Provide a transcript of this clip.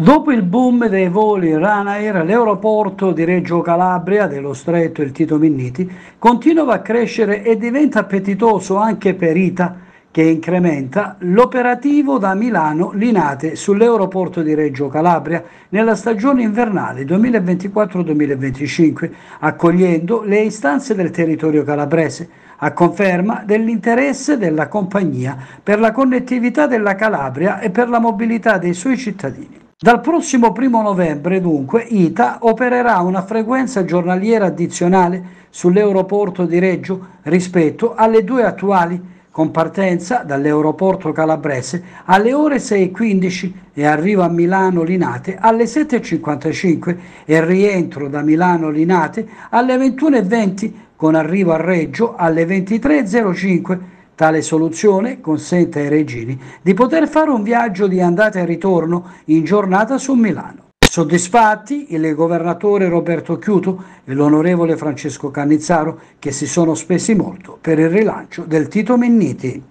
Dopo il boom dei voli Ranair, l'aeroporto di Reggio Calabria, dello stretto il Tito Minniti, continua a crescere e diventa appetitoso anche per ITA, che incrementa l'operativo da Milano Linate sull'aeroporto di Reggio Calabria nella stagione invernale 2024-2025, accogliendo le istanze del territorio calabrese, a conferma dell'interesse della compagnia per la connettività della Calabria e per la mobilità dei suoi cittadini. Dal prossimo 1 novembre, dunque, ITA opererà una frequenza giornaliera addizionale sull'aeroporto di Reggio rispetto alle due attuali, con partenza dall'aeroporto calabrese alle ore 6.15 e arrivo a Milano Linate alle 7.55 e rientro da Milano Linate alle 21.20 con arrivo a Reggio alle 23.05 Tale soluzione consente ai regini di poter fare un viaggio di andata e ritorno in giornata su Milano. Soddisfatti il governatore Roberto Chiuto e l'onorevole Francesco Cannizzaro che si sono spesi molto per il rilancio del Tito Menniti.